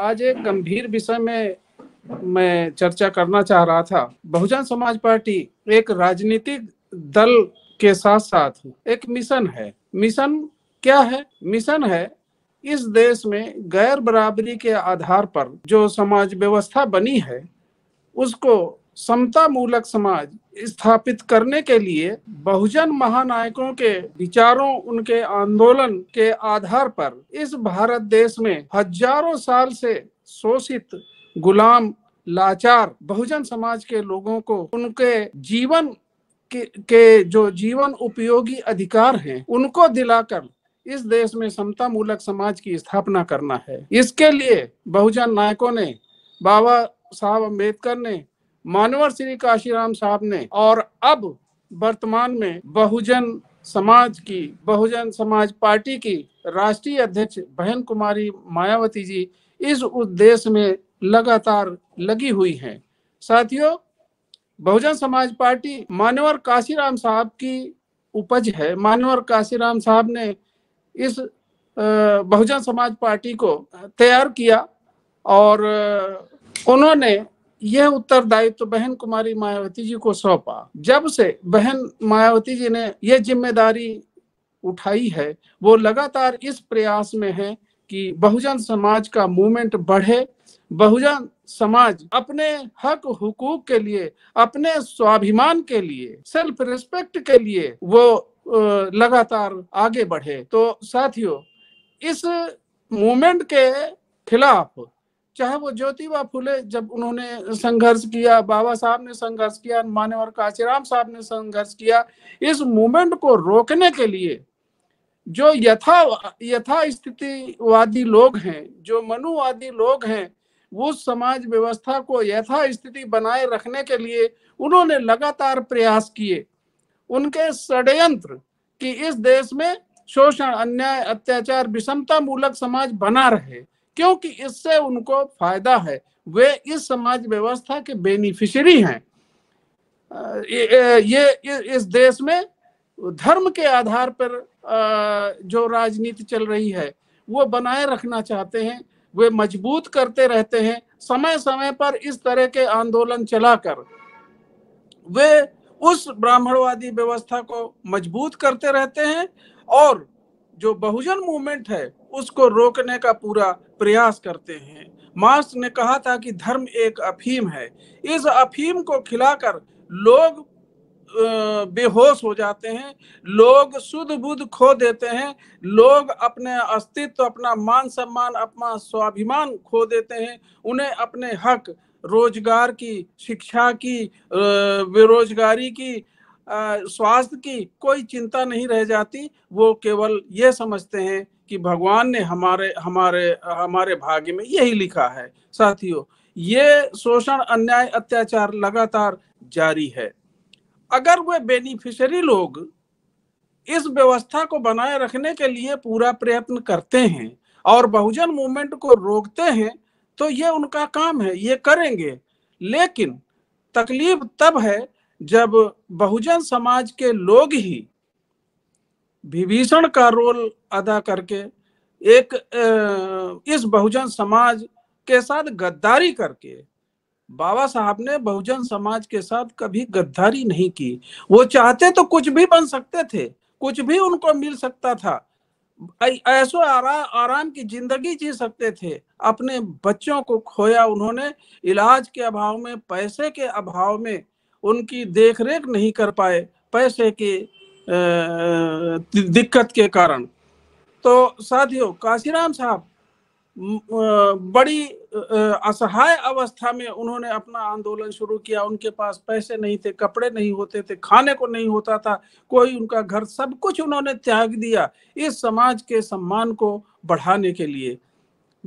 आज एक गंभीर विषय में मैं चर्चा करना चाह रहा था बहुजन समाज पार्टी एक राजनीतिक दल के साथ साथ एक मिशन है मिशन क्या है मिशन है इस देश में गैर बराबरी के आधार पर जो समाज व्यवस्था बनी है उसको समता मूलक समाज स्थापित करने के लिए बहुजन महानायकों के विचारों उनके आंदोलन के आधार पर इस भारत देश में हजारों साल से शोषित गुलाम लाचार बहुजन समाज के लोगों को उनके जीवन के, के जो जीवन उपयोगी अधिकार हैं उनको दिलाकर इस देश में समता मूलक समाज की स्थापना करना है इसके लिए बहुजन नायकों ने बाबा साहब अम्बेडकर ने मानवर श्री काशीराम साहब ने और अब वर्तमान में बहुजन समाज की बहुजन समाज पार्टी की राष्ट्रीय अध्यक्ष बहन कुमारी मायावती जी इस उद्देश्य में लगातार लगी हुई हैं साथियों बहुजन समाज पार्टी मानवर काशीराम साहब की उपज है मानवर काशीराम साहब ने इस बहुजन समाज पार्टी को तैयार किया और उन्होंने यह उत्तरदायित्व तो बहन कुमारी मायावती जी को सौंपा जब से बहन मायावती जी ने यह जिम्मेदारी उठाई है वो लगातार इस प्रयास में है कि बहुजन समाज का मूवमेंट बढ़े बहुजन समाज अपने हक हुकूक के लिए अपने स्वाभिमान के लिए सेल्फ रिस्पेक्ट के लिए वो लगातार आगे बढ़े तो साथियों इस मूवमेंट के खिलाफ चाहे वो ज्योतिबा फुले जब उन्होंने संघर्ष किया बाबा साहब ने संघर्ष किया मान्यवर काशीराम साहब ने संघर्ष किया इस मूवमेंट को रोकने के लिए जो यथा यथा स्थितिवादी लोग हैं जो मनुवादी लोग हैं वो समाज व्यवस्था को यथा स्थिति बनाए रखने के लिए उन्होंने लगातार प्रयास किए उनके षडयंत्र कि इस देश में शोषण अन्याय अत्याचार विषमता मूलक समाज बना रहे क्योंकि इससे उनको फायदा है वे इस समाज व्यवस्था के बेनिफिशरी हैं ये इस देश में धर्म के आधार पर जो राजनीति चल रही है वो बनाए रखना चाहते हैं वे मजबूत करते रहते हैं समय समय पर इस तरह के आंदोलन चलाकर वे उस ब्राह्मणवादी व्यवस्था को मजबूत करते रहते हैं और जो बहुजन मूवमेंट है उसको रोकने का पूरा प्रयास करते हैं मार्क्स ने कहा था कि धर्म एक अफीम है इस अफीम को खिलाकर लोग बेहोश हो जाते हैं लोग शुद्ध बुद्ध खो देते हैं लोग अपने अस्तित्व अपना मान सम्मान अपना स्वाभिमान खो देते हैं उन्हें अपने हक रोजगार की शिक्षा की बेरोजगारी की स्वास्थ्य की कोई चिंता नहीं रह जाती वो केवल ये समझते हैं कि भगवान ने हमारे हमारे हमारे भाग्य में यही लिखा है साथियों ये शोषण अन्याय अत्याचार लगातार जारी है अगर वे बेनिफिशरी लोग इस व्यवस्था को बनाए रखने के लिए पूरा प्रयत्न करते हैं और बहुजन मूवमेंट को रोकते हैं तो ये उनका काम है ये करेंगे लेकिन तकलीफ तब है जब बहुजन समाज के लोग ही विभीषण का रोल अदा करके एक इस बहुजन समाज के साथ गद्दारी करके बाबा साहब ने बहुजन समाज के साथ कभी गद्दारी नहीं की वो चाहते तो कुछ भी बन सकते थे कुछ भी उनको मिल सकता था ऐसो आरा, आराम की जिंदगी जी सकते थे अपने बच्चों को खोया उन्होंने इलाज के अभाव में पैसे के अभाव में उनकी देखरेख नहीं कर पाए पैसे के दिक्कत के कारण तो साथियों काशीराम साहब बड़ी असहाय अवस्था में उन्होंने अपना आंदोलन शुरू किया उनके पास पैसे नहीं थे कपड़े नहीं होते थे खाने को नहीं होता था कोई उनका घर सब कुछ उन्होंने त्याग दिया इस समाज के सम्मान को बढ़ाने के लिए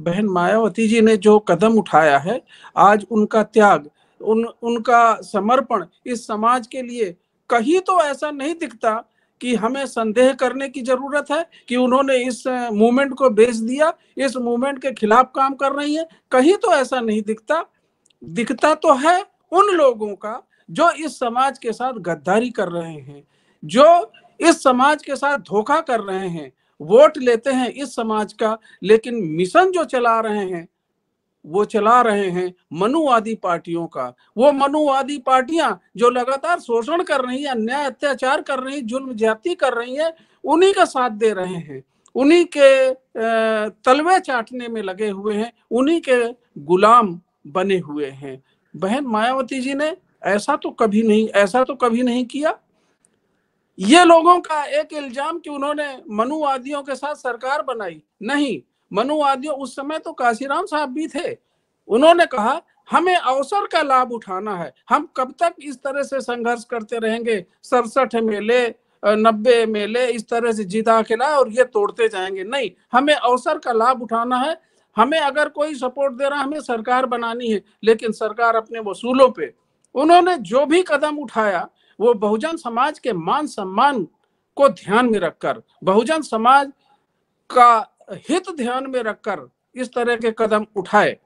बहन मायावती जी ने जो कदम उठाया है आज उनका त्याग उन उनका समर्पण इस समाज के लिए कहीं तो ऐसा नहीं दिखता कि हमें संदेह करने की जरूरत है कि उन्होंने इस मूवमेंट को बेच दिया इस मूवमेंट के खिलाफ काम कर रही है कहीं तो ऐसा नहीं दिखता दिखता तो है उन लोगों का जो इस समाज के साथ गद्दारी कर रहे हैं जो इस समाज के साथ धोखा कर रहे हैं वोट लेते हैं इस समाज का लेकिन मिशन जो चला रहे हैं वो चला रहे हैं मनुवादी पार्टियों का वो मनुवादी पार्टियां जो लगातार शोषण कर रही है अन्याय अत्याचार कर रही जुल्म ज्यादा कर रही है उन्हीं का साथ दे रहे हैं उन्हीं के तलवे चाटने में लगे हुए हैं उन्हीं के गुलाम बने हुए हैं बहन मायावती जी ने ऐसा तो कभी नहीं ऐसा तो कभी नहीं किया ये लोगों का एक इल्जाम कि उन्होंने मनुवादियों के साथ सरकार बनाई नहीं मनुवादियों उस समय तो काशीराम साहब भी थे उन्होंने कहा हमें अवसर का लाभ उठाना है हम कब तक इस तरह से संघर्ष करते रहेंगे सड़सठ मेले नब्बे मेले इस तरह से जीता खिला और ये तोड़ते जाएंगे नहीं हमें अवसर का लाभ उठाना है हमें अगर कोई सपोर्ट दे रहा हमें सरकार बनानी है लेकिन सरकार अपने वसूलों पे उन्होंने जो भी कदम उठाया वो बहुजन समाज के मान सम्मान को ध्यान में रखकर बहुजन समाज का हित ध्यान में रखकर इस तरह के कदम उठाए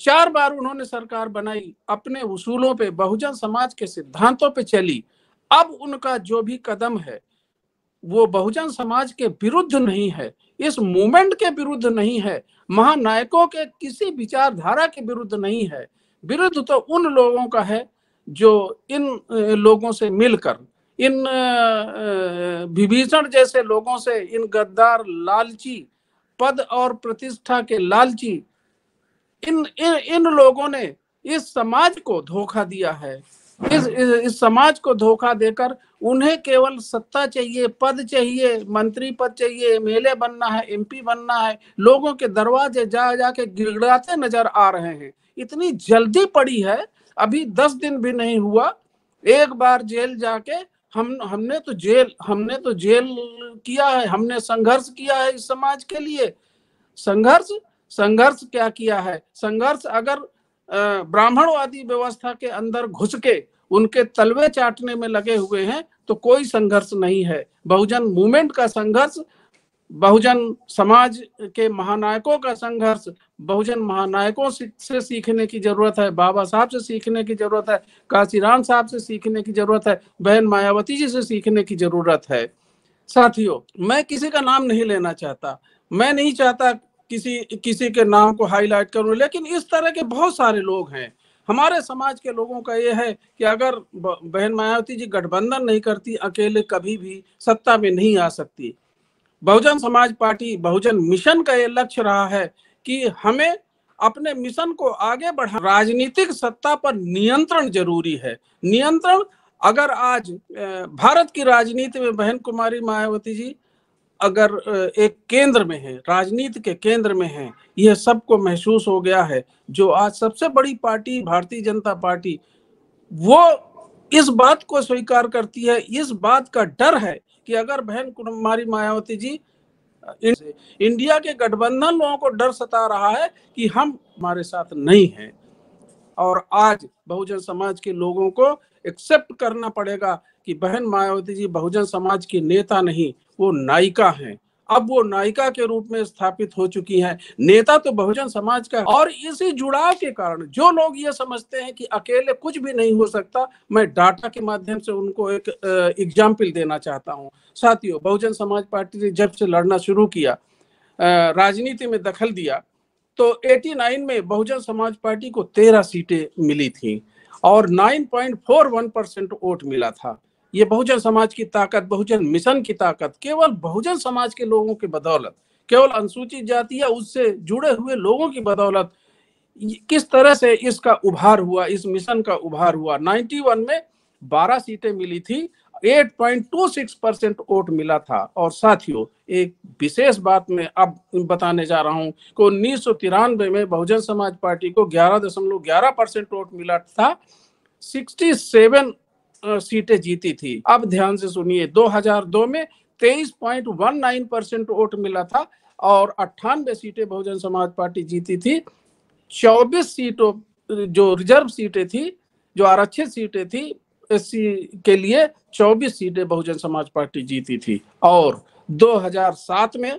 चार बार उन्होंने सरकार बनाई अपने उसूलों पे बहुजन समाज के सिद्धांतों पे चली अब उनका जो भी कदम है वो बहुजन समाज के विरुद्ध नहीं है इस मूवमेंट के विरुद्ध नहीं है महानायकों के किसी विचारधारा के विरुद्ध नहीं है विरुद्ध तो उन लोगों का है जो इन लोगों से मिलकर इन विभीषण जैसे लोगों से इन गद्दार लालची पद और प्रतिष्ठा के लालची इन इन, इन लोगों ने इस समाज को धोखा दिया है इस, इस इस समाज को धोखा देकर उन्हें केवल सत्ता चाहिए पद चाहिए मंत्री पद चाहिए एमएलए बनना है एमपी बनना है लोगों के दरवाजे जा जा के गिड़गड़ाते नजर आ रहे हैं इतनी जल्दी पड़ी है अभी दस दिन भी नहीं हुआ एक बार जेल जाके हम हमने तो जेल हमने तो जेल किया है हमने संघर्ष किया है इस समाज के लिए संघर्ष संघर्ष क्या किया है संघर्ष अगर ब्राह्मणवादी व्यवस्था के अंदर घुस के उनके तलवे चाटने में लगे हुए हैं तो कोई संघर्ष नहीं है बहुजन मूवमेंट का संघर्ष बहुजन समाज के महानायकों का संघर्ष बहुजन महानायकों से सीखने की जरूरत है बाबा साहब से सीखने की जरूरत है काशीराम साहब से सीखने की जरूरत है बहन मायावती जी से सीखने की जरूरत है साथियों मैं किसी का नाम नहीं लेना चाहता मैं नहीं चाहता किसी किसी के नाम को हाईलाइट करूं लेकिन इस तरह के बहुत सारे लोग हैं हमारे समाज के लोगों का ये है कि अगर बहन मायावती जी गठबंधन नहीं करती अकेले कभी भी सत्ता में नहीं आ सकती बहुजन समाज पार्टी बहुजन मिशन का ये लक्ष्य रहा है कि हमें अपने मिशन को आगे बढ़ा राजनीतिक सत्ता पर नियंत्रण जरूरी है नियंत्रण अगर आज भारत की राजनीति में बहन कुमारी मायावती जी अगर एक केंद्र में है राजनीति के केंद्र में है यह सबको महसूस हो गया है जो आज सबसे बड़ी पार्टी भारतीय जनता पार्टी वो इस बात को स्वीकार करती है इस बात का डर है कि अगर बहन कुमारी मायावती जी इंडिया के गठबंधन लोगों को डर सता रहा है कि हम हमारे साथ नहीं हैं और आज बहुजन समाज के लोगों को एक्सेप्ट करना पड़ेगा कि बहन मायावती जी बहुजन समाज की नेता नहीं वो नायिका हैं अब वो नायिका के रूप में स्थापित हो चुकी हैं नेता तो बहुजन समाज का है और इसी जुड़ाव के कारण जो लोग ये समझते हैं कि अकेले कुछ भी नहीं हो सकता मैं डाटा के माध्यम से उनको एक एग्जाम्पल देना चाहता हूँ साथियों बहुजन समाज पार्टी ने जब से लड़ना शुरू किया राजनीति में दखल दिया तो 89 में बहुजन समाज पार्टी को 13 सीटें मिली थी और 9.41 परसेंट वोट मिला था ये बहुजन समाज की ताकत बहुजन मिशन की ताकत केवल बहुजन समाज के लोगों की बदौलत केवल अनुसूचित जाति या उससे जुड़े हुए लोगों की बदौलत किस तरह से इसका उभार हुआ इस मिशन का उभार हुआ 91 में 12 सीटें मिली थी 8.26 परसेंट वोट मिला था और साथियों एक विशेष बात मैं अब बताने जा रहा हूं कि उन्नीस में बहुजन समाज पार्टी को ग्यारह दशमलव ग्यारह परसेंट वोट मिला था 67 सीटें जीती थी अब ध्यान से सुनिए 2002 में 23.19 परसेंट वोट मिला था और अट्ठानबे सीटें बहुजन समाज पार्टी जीती थी 24 सीटों जो रिजर्व सीटें थी जो आरक्षित सीटें थी एस के लिए 24 सीटें बहुजन समाज पार्टी जीती थी और 2007 में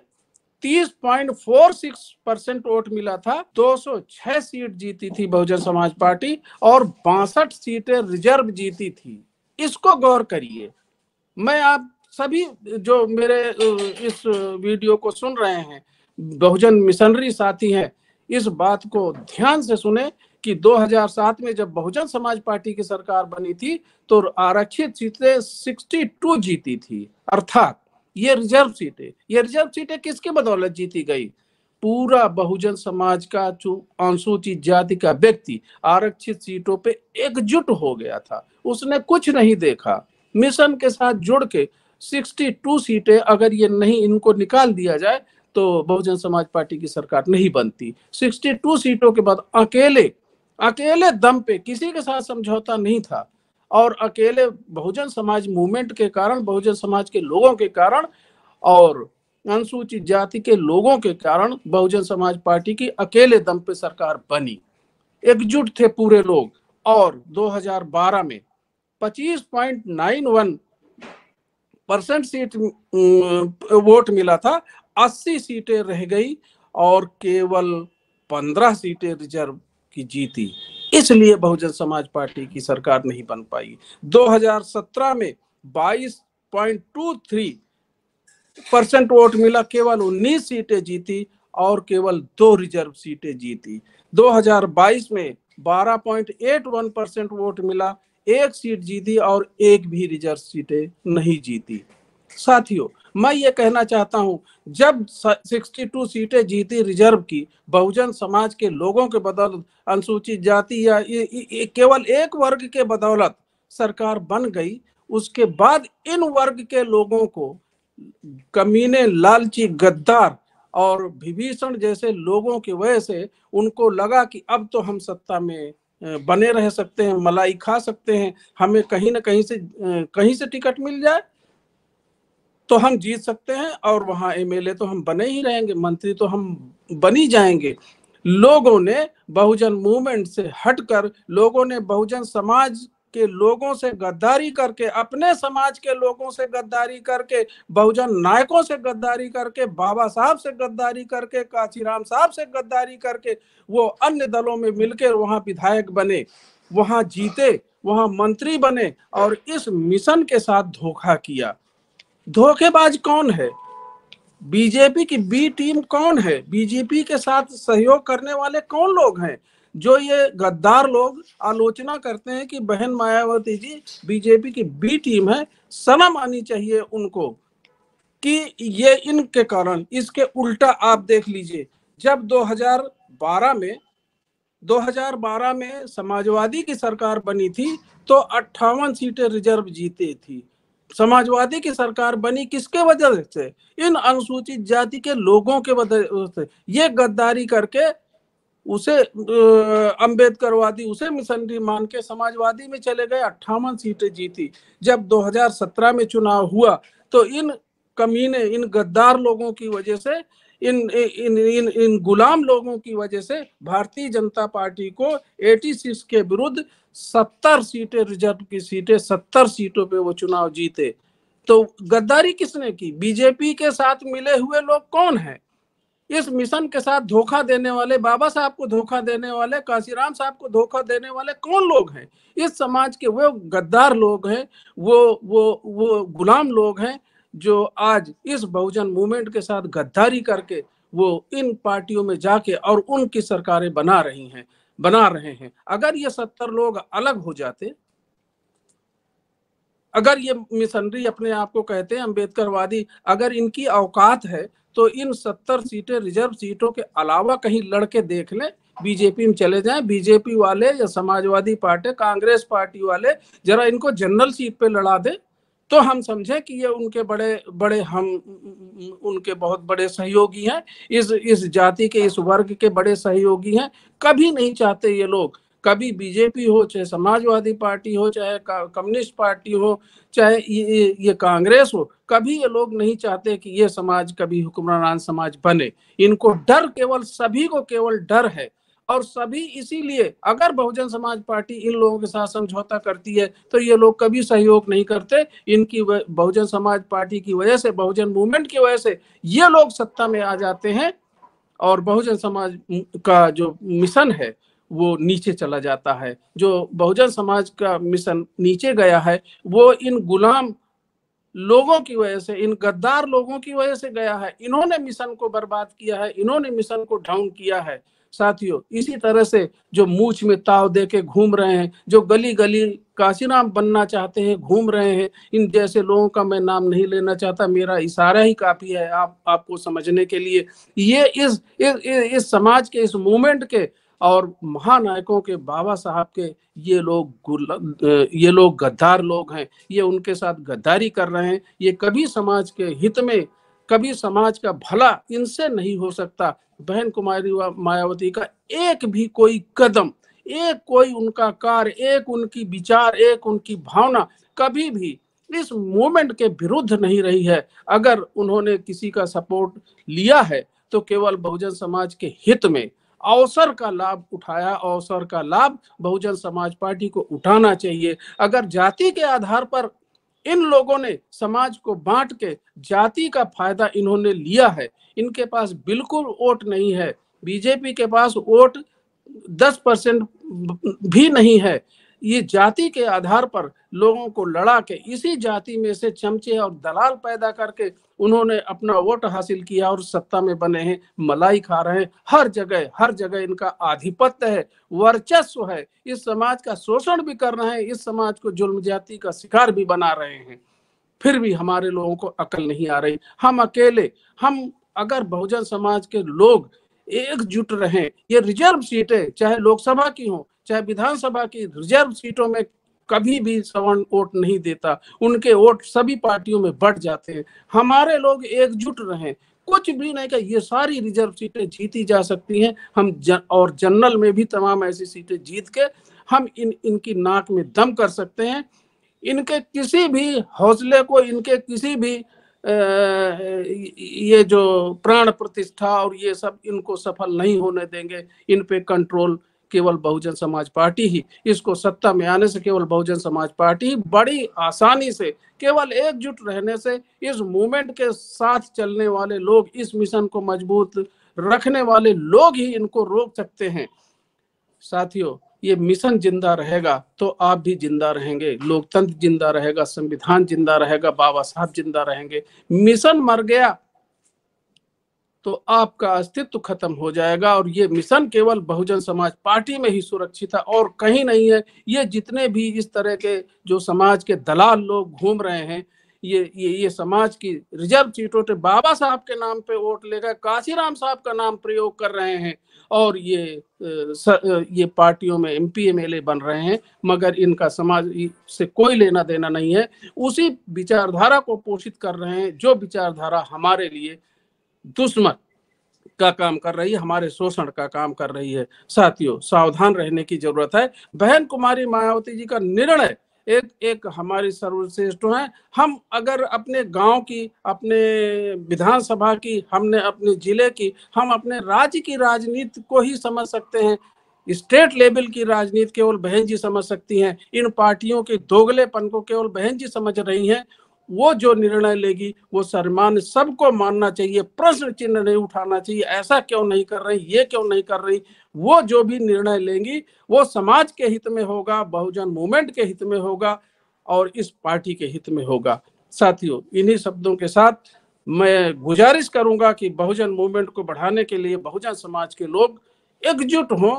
30.46 परसेंट वोट मिला था 206 सीट जीती थी बहुजन समाज पार्टी और बासठ सीटें रिजर्व जीती थी इसको गौर करिए मैं आप सभी जो मेरे इस वीडियो को सुन रहे हैं बहुजन मिशनरी साथी हैं इस बात को ध्यान से सुने कि 2007 में जब बहुजन समाज पार्टी की सरकार बनी थी तो आरक्षित सीटें 62 जीती थी अर्थात ये रिजर्व सीटें ये रिजर्व सीटें किसके बदौलत जीती गई पूरा बहुजन समाज का अनुसूचित जाति का व्यक्ति आरक्षित सीटों पे एकजुट हो गया था उसने कुछ नहीं देखा मिशन के साथ जुड़ के 62 सीटें अगर ये नहीं इनको निकाल दिया जाए तो बहुजन समाज पार्टी की सरकार नहीं बनती 62 सीटों के बाद अकेले अकेले दम पे किसी के साथ समझौता नहीं था और अकेले बहुजन समाज मूवमेंट के कारण बहुजन समाज के लोगों के कारण और अनुसूचित जाति के लोगों के कारण बहुजन समाज पार्टी की अकेले दम पे सरकार बनी एकजुट थे पूरे लोग और 2012 में 25.91 परसेंट सीट वोट मिला था 80 सीटें रह गई और केवल 15 सीटें रिजर्व की जीती इसलिए बहुजन समाज पार्टी की सरकार नहीं बन पाई 2017 में 22.23 परसेंट वोट मिला केवल उन्नीस सीटें जीती और केवल दो रिजर्व सीटें जीती 2022 में 12.81 परसेंट वोट मिला एक सीट जीती और एक भी रिजर्व सीटें नहीं जीती साथियों मैं ये कहना चाहता हूं जब 62 सीटें जीती रिजर्व की बहुजन समाज के लोगों के बदौलत अनुसूचित जाति या ये, ये, केवल एक वर्ग के बदौलत सरकार बन गई उसके बाद इन वर्ग के लोगों को कमीने लालची गद्दार और विभीषण जैसे लोगों की वजह से उनको लगा कि अब तो हम सत्ता में बने रह सकते हैं मलाई खा सकते हैं हमें कहीं ना कहीं से कहीं से टिकट मिल जाए तो हम जीत सकते हैं और वहां एमएलए तो हम बने ही रहेंगे मंत्री तो हम बनी जाएंगे लोगों ने बहुजन मूवमेंट से हटकर लोगों ने बहुजन समाज के लोगों से गद्दारी करके अपने समाज के लोगों से गद्दारी करके बहुजन नायकों से गद्दारी करके बाबा साहब से गद्दारी करके काशीराम साहब से गद्दारी करके वो अन्य दलों में मिलकर वहाँ विधायक बने वहाँ जीते वहाँ मंत्री बने और इस मिशन के साथ धोखा किया धोखेबाज कौन है बीजेपी की बी टीम कौन है बीजेपी के साथ सहयोग करने वाले कौन लोग हैं जो ये गद्दार लोग आलोचना करते हैं कि बहन मायावती जी बीजेपी की बी टीम है सनम आनी चाहिए उनको कि ये इनके कारण इसके उल्टा आप देख लीजिए जब 2012 में 2012 में समाजवादी की सरकार बनी थी तो अट्ठावन सीटें रिजर्व जीते थी समाजवादी की सरकार बनी किसके वजह से इन अनुसूचित जाति के लोगों के वजह से ये गद्दारी करके उसे अम्बेडकरवादी उसे मिशनरी मान के समाजवादी में चले गए अट्ठावन सीटें जीती जब 2017 में चुनाव हुआ तो इन कमीने इन गद्दार लोगों की वजह से इन इन इन इन गुलाम लोगों की वजह से भारतीय जनता पार्टी को 86 के विरुद्ध 70 सीटें रिजर्व की सीटें 70 सीटों पे वो चुनाव जीते तो गद्दारी किसने की बीजेपी के साथ मिले हुए लोग कौन हैं इस मिशन के साथ धोखा देने वाले बाबा साहब को धोखा देने वाले काशीराम साहब को धोखा देने वाले कौन लोग हैं इस समाज के वो गद्दार लोग हैं वो वो वो गुलाम लोग हैं जो आज इस बहुजन मूवमेंट के साथ गद्दारी करके वो इन पार्टियों में जाके और उनकी सरकारें बना रही हैं बना रहे हैं अगर ये सत्तर लोग अलग हो जाते अगर ये मिशनरी अपने आप को कहते हैं अम्बेडकरवादी अगर इनकी औकात है तो इन सत्तर सीटें रिजर्व सीटों के अलावा कहीं लड़के देख लें बीजेपी में चले जाएं बीजेपी वाले या समाजवादी पार्टी कांग्रेस पार्टी वाले जरा इनको जनरल सीट पे लड़ा दे तो हम समझे कि ये उनके बड़े बड़े हम उनके बहुत बड़े सहयोगी हैं इस इस जाति के इस वर्ग के बड़े सहयोगी हैं कभी नहीं चाहते ये लोग कभी बीजेपी हो चाहे समाजवादी पार्टी हो चाहे कम्युनिस्ट पार्टी हो चाहे ये ये कांग्रेस हो कभी ये लोग नहीं चाहते कि ये समाज कभी हुक्मरान समाज बने इनको डर केवल सभी को केवल डर है और सभी इसीलिए अगर बहुजन समाज पार्टी इन लोगों के साथ समझौता करती है तो ये लोग कभी सहयोग नहीं करते इनकी बहुजन समाज पार्टी की वजह से बहुजन मूवमेंट की वजह से ये लोग सत्ता में आ जाते हैं और बहुजन समाज का जो मिशन है वो नीचे चला जाता है जो बहुजन समाज का मिशन नीचे गया है वो इन गुलाम लोगों की वजह से इन गद्दार लोगों की वजह से गया है इन्होंने मिशन को बर्बाद किया है इन्होंने मिशन को डाउन किया है साथियों इसी तरह से जो मूछ में ताव दे के घूम रहे हैं जो गली गली काशीराम बनना चाहते हैं घूम रहे हैं इन जैसे लोगों का मैं नाम नहीं लेना चाहता मेरा इशारा ही काफी है आप आपको समझने के लिए ये इस इस, इस, इस समाज के इस मूवमेंट के और महानायकों के बाबा साहब के ये लोग ये लोग गद्दार लोग हैं ये उनके साथ गद्दारी कर रहे हैं ये कभी समाज के हित में कभी समाज का भला इनसे नहीं हो सकता बहन कुमारी मायावती का एक भी कोई कदम एक कोई उनका कार्य एक उनकी विचार एक उनकी भावना कभी भी इस मूवमेंट के विरुद्ध नहीं रही है अगर उन्होंने किसी का सपोर्ट लिया है तो केवल बहुजन समाज के हित में अवसर का लाभ उठाया अवसर का लाभ बहुजन समाज पार्टी को उठाना चाहिए अगर जाति के आधार पर इन लोगों ने समाज को बांट के जाति का फायदा इन्होंने लिया है इनके पास बिल्कुल वोट नहीं है बीजेपी के पास वोट दस परसेंट भी नहीं है ये जाति के आधार पर लोगों को लड़ा के इसी जाति में से चमचे और दलाल पैदा करके उन्होंने अपना वोट हासिल किया और सत्ता में बने हैं मलाई खा रहे हैं हर जगह हर जगह इनका आधिपत्य है वर्चस्व है इस समाज का शोषण भी कर रहे हैं इस समाज को जुल्म जाति का शिकार भी बना रहे हैं फिर भी हमारे लोगों को अकल नहीं आ रही हम अकेले हम अगर बहुजन समाज के लोग एकजुट रहे ये रिजर्व सीटें चाहे लोकसभा की हो चाहे विधानसभा की रिजर्व सीटों में कभी भी सवर्ण वोट नहीं देता उनके वोट सभी पार्टियों में बढ़ जाते हैं हमारे लोग एकजुट रहे कुछ भी नहीं कहा ये सारी रिजर्व सीटें जीती जा सकती हैं हम जन, और जनरल में भी तमाम ऐसी सीटें जीत के हम इन इनकी नाक में दम कर सकते हैं इनके किसी भी हौसले को इनके किसी भी ये जो प्राण प्रतिष्ठा और ये सब इनको सफल नहीं होने देंगे इन पे कंट्रोल केवल बहुजन समाज पार्टी ही इसको सत्ता में आने से केवल बहुजन समाज पार्टी बड़ी आसानी से केवल एकजुट रहने से इस मूवमेंट के साथ चलने वाले लोग इस मिशन को मजबूत रखने वाले लोग ही इनको रोक सकते हैं साथियों ये मिशन जिंदा रहेगा तो आप भी जिंदा रहेंगे लोकतंत्र जिंदा रहेगा संविधान जिंदा रहेगा बाबा साहब जिंदा रहेंगे मिशन मर गया तो आपका अस्तित्व खत्म हो जाएगा और ये मिशन केवल बहुजन समाज पार्टी में ही सुरक्षित है और कहीं नहीं है ये जितने भी इस तरह के जो समाज के दलाल लोग घूम रहे हैं ये ये ये समाज की रिजर्व सीटों पे बाबा साहब के नाम पे वोट लेकर काशीराम साहब का नाम प्रयोग कर रहे हैं और ये ये पार्टियों में एम पी एमएलए बन रहे हैं मगर इनका समाज से कोई लेना देना नहीं है उसी विचारधारा को पोषित कर रहे हैं जो विचारधारा हमारे लिए दुश्मन का काम कर रही है हमारे शोषण का काम कर रही है साथियों सावधान रहने की जरूरत है बहन कुमारी मायावती जी का निर्णय एक एक हमारी सर्वश्रेष्ठ है हम अगर अपने गांव की अपने विधानसभा की हमने अपने जिले की हम अपने राज्य की राजनीति को ही समझ सकते हैं स्टेट लेवल की राजनीति केवल बहन जी समझ सकती हैं इन पार्टियों के दोगलेपन को केवल बहन जी समझ रही हैं वो जो निर्णय लेगी वो सर्वमान्य सबको मानना चाहिए प्रश्न चिन्ह नहीं उठाना चाहिए ऐसा क्यों नहीं कर रही ये क्यों नहीं कर रही वो जो भी निर्णय लेंगी वो समाज के हित में होगा बहुजन मूवमेंट के हित में होगा और इस पार्टी के हित में होगा साथियों इन्हीं शब्दों के साथ मैं गुजारिश करूंगा कि बहुजन मूवमेंट को बढ़ाने के लिए बहुजन समाज के लोग एकजुट हों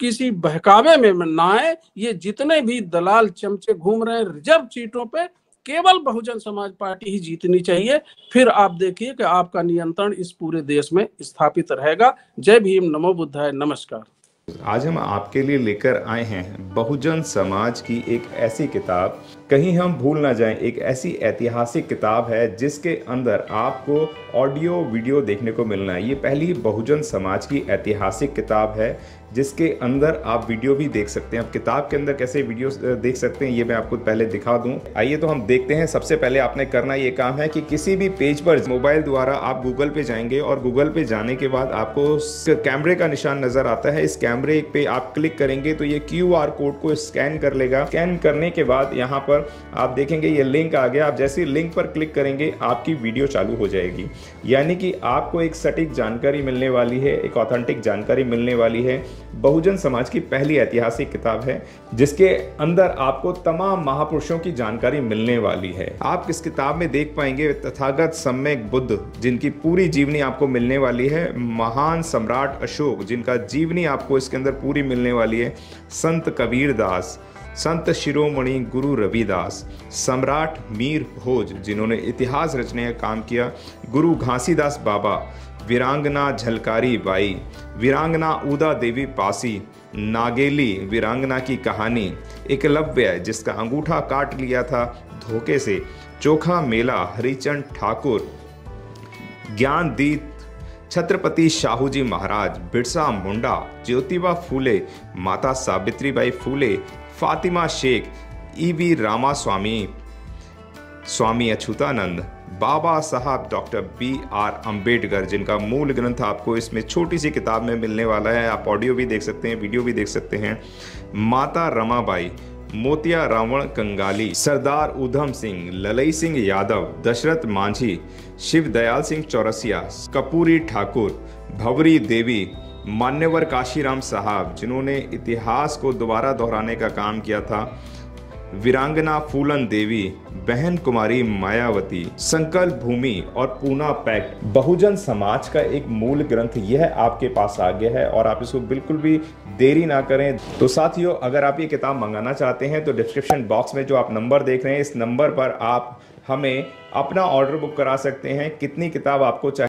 किसी बहकावे में ना आए ये जितने भी दलाल चमचे घूम रहे हैं रिजर्व सीटों पर केवल बहुजन समाज पार्टी ही जीतनी चाहिए फिर आप देखिए कि आपका नियंत्रण इस पूरे देश में स्थापित रहेगा जय भीम नमो बुद्धाय नमस्कार आज हम आपके लिए लेकर आए हैं बहुजन समाज की एक ऐसी किताब कहीं हम भूल ना जाएं एक ऐसी ऐतिहासिक किताब है जिसके अंदर आपको ऑडियो वीडियो देखने को मिलना है ये पहली बहुजन समाज की ऐतिहासिक किताब है जिसके अंदर आप वीडियो भी देख सकते हैं आप किताब के अंदर कैसे वीडियो देख सकते हैं ये मैं आपको पहले दिखा दूं आइए तो हम देखते हैं सबसे पहले आपने करना ये काम है कि किसी भी पेज पर मोबाइल द्वारा आप गूगल पे जाएंगे और गूगल पे जाने के बाद आपको कैमरे का निशान नजर आता है इस कैमरे पे आप क्लिक करेंगे तो ये क्यू कोड को स्कैन कर लेगा स्कैन करने के बाद यहाँ पर आप देखेंगे ये लिंक आ गया आप जैसे लिंक पर क्लिक करेंगे आपकी वीडियो चालू हो जाएगी यानी कि आपको एक सटीक जानकारी मिलने वाली है एक ऑथेंटिक जानकारी मिलने वाली है बहुजन समाज की पहली ऐतिहासिक किताब है जिसके अंदर आपको तमाम महापुरुषों की जानकारी मिलने वाली है आप इस किताब में देख पाएंगे तथागत सम्यक बुद्ध जिनकी पूरी जीवनी आपको मिलने वाली है महान सम्राट अशोक जिनका जीवनी आपको इसके अंदर पूरी मिलने वाली है संत कबीर दास संत शिरोमणि गुरु रविदास सम्राट मीर भोज जिन्होंने इतिहास रचने का काम किया गुरु घासीदास बाबा वीरांगना झलकारी बाई वीरांगना उदा देवी पासी नागेली वीरांगना की कहानी एकलव्य जिसका अंगूठा काट लिया था धोखे से चोखा मेला हरिचंद ठाकुर ज्ञानदीप छत्रपति शाहू जी महाराज बिरसा मुंडा ज्योतिबा फूले माता Savitribai Phule Fatima Sheikh E V Rama Swamy Swami Achhutanand Baba Saheb doctor B are Ambedkar जिनका मूल ग्रंथ आपको इसमें छोटी सी किताब में मिलने वाला है आप ऑडियो भी देख सकते हैं वीडियो भी देख सकते हैं माता रमाबाई मोतिया रावण कंगाली सरदार उधम सिंह ललई सिंह यादव दशरथ मांझी शिव दयाल सिंह चौरसिया कपूरी ठाकुर भवरी देवी मान्यवर काशीराम साहब जिन्होंने इतिहास को दोबारा दोहराने का काम किया था वीरांगना फूलन देवी बहन कुमारी मायावती संकल्प भूमि और पूना पैक बहुजन समाज का एक मूल ग्रंथ यह आपके पास आ गया है और आप इसको बिल्कुल भी देरी ना करें तो साथियों अगर आप ये किताब मंगाना चाहते हैं तो डिस्क्रिप्शन बॉक्स में जो आप नंबर देख रहे हैं इस नंबर पर आप हमें अपना ऑर्डर बुक करा सकते हैं कितनी किताब आपको चाहिए